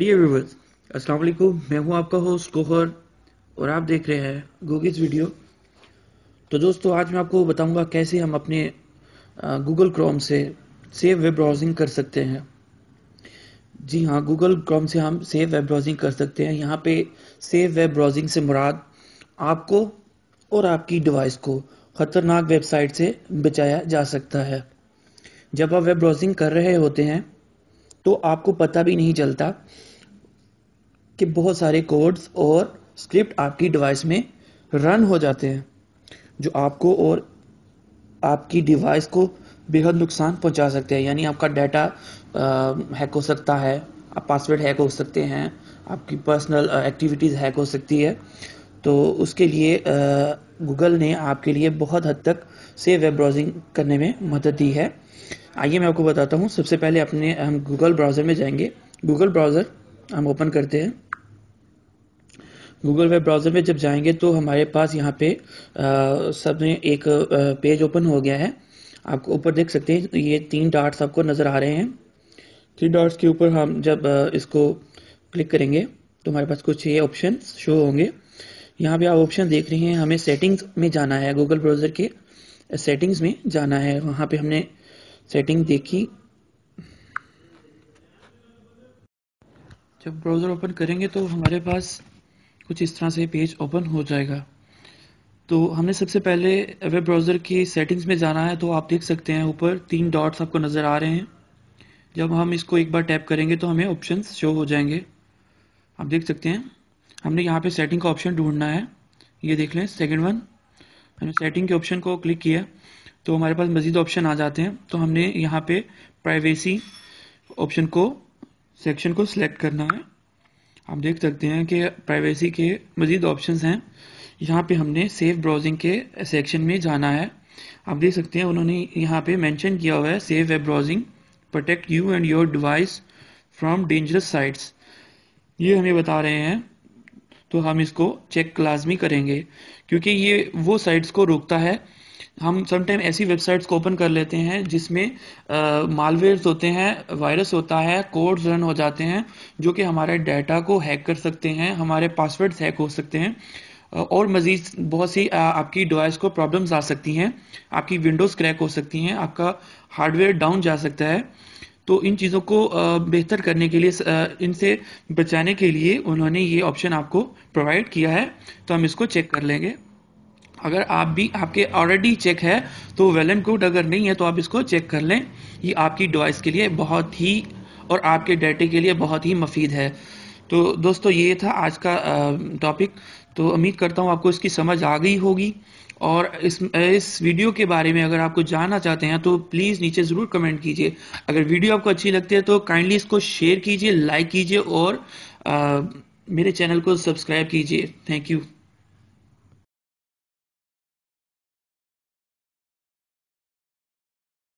dear viewers अस्सलाम वालेकुम मैं हूं आपका होस्ट कोहर और आप देख रहे हैं गूगल्स वीडियो तो दोस्तों आज मैं आपको बताऊंगा कैसे हम अपने गूगल क्रोम से सेव वेब ब्राउजिंग कर सकते हैं जी हाँ गूगल क्रोम से हम सेव वेब ब्राउजिंग कर सकते हैं यहाँ पे सेव वेब ब्राउजिंग से मुराद आपको और आपकी डिवाइस को ख़तरनाक वेबसाइट से बचाया जा सकता है जब आप वेब ब्राउजिंग कर रहे होते हैं तो आपको पता भी नहीं चलता कि बहुत सारे कोड्स और स्क्रिप्ट आपकी डिवाइस में रन हो जाते हैं जो आपको और आपकी डिवाइस को बेहद नुकसान पहुंचा सकते हैं यानी आपका डाटा हैक हो सकता है आप पासवर्ड हैक हो सकते हैं आपकी पर्सनल एक्टिविटीज़ हैक हो सकती है तो उसके लिए गूगल ने आपके लिए बहुत हद तक से वेब ब्राउजिंग करने में मदद दी है आइए मैं आपको बताता हूँ सबसे पहले अपने हम गूगल ब्राउज़र में जाएंगे गूगल ब्राउज़र हम ओपन करते हैं गूगल वेब ब्राउज़र में जब जाएंगे तो हमारे पास यहाँ पे सब में एक पेज ओपन हो गया है आपको ऊपर देख सकते हैं तो ये तीन डॉट्स आपको नज़र आ रहे हैं थ्री डॉट्स के ऊपर हम जब इसको क्लिक करेंगे तो हमारे पास कुछ ये ऑप्शन शो होंगे यहाँ पे आप ऑप्शन देख रहे हैं हमें सेटिंग्स में जाना है गूगल ब्राउज़र के सेटिंग्स में जाना है वहाँ पे हमने सेटिंग देखी जब ब्राउज़र ओपन करेंगे तो हमारे पास कुछ इस तरह से पेज ओपन हो जाएगा तो हमने सबसे पहले वेब ब्राउज़र की सेटिंग्स में जाना है तो आप देख सकते हैं ऊपर तीन डॉट्स आपको नज़र आ रहे हैं जब हम इसको एक बार टैप करेंगे तो हमें ऑप्शन शो हो जाएंगे आप देख सकते हैं हमने यहाँ पे सेटिंग का ऑप्शन ढूंढना है ये देख लें सेकेंड वन हमने सेटिंग के ऑप्शन को क्लिक किया तो हमारे पास मज़ीद ऑप्शन आ जाते हैं तो हमने यहाँ पे प्राइवेसी ऑप्शन को सेक्शन को सिलेक्ट करना है आप देख सकते हैं कि प्राइवेसी के मज़ीद ऑप्शन हैं यहाँ पे हमने सेफ ब्राउजिंग के सेक्शन में जाना है आप देख सकते हैं उन्होंने यहाँ पे मेंशन किया हुआ है safe web browsing protect you and your device from dangerous sites ये हमें बता रहे हैं तो हम इसको चेक लाजमी करेंगे क्योंकि ये वो साइट्स को रोकता है हम समटाइम ऐसी वेबसाइट्स को ओपन कर लेते हैं जिसमें मालवेयर होते हैं वायरस होता है कोड्स रन हो जाते हैं जो कि हमारे डाटा को हैक कर सकते हैं हमारे पासवर्ड्स हैक हो सकते हैं और मज़ीद बहुत सी आपकी डिवाइस को प्रॉब्लम्स आ सकती हैं आपकी विंडोज़ क्रैक हो सकती हैं आपका हार्डवेयर डाउन जा सकता है तो इन चीज़ों को बेहतर करने के लिए इनसे बचाने के लिए उन्होंने ये ऑप्शन आपको प्रोवाइड किया है तो हम इसको चेक कर लेंगे अगर आप भी आपके ऑलरेडी चेक है तो वेल एंड गुड अगर नहीं है तो आप इसको चेक कर लें ये आपकी डिवाइस के लिए बहुत ही और आपके डेटे के लिए बहुत ही मफीद है तो दोस्तों ये था आज का टॉपिक तो उम्मीद करता हूँ आपको इसकी समझ आ गई होगी और इस इस वीडियो के बारे में अगर आपको जानना चाहते हैं तो प्लीज़ नीचे ज़रूर कमेंट कीजिए अगर वीडियो आपको अच्छी लगती है तो काइंडली इसको शेयर कीजिए लाइक कीजिए और आ, मेरे चैनल को सब्सक्राइब कीजिए थैंक यू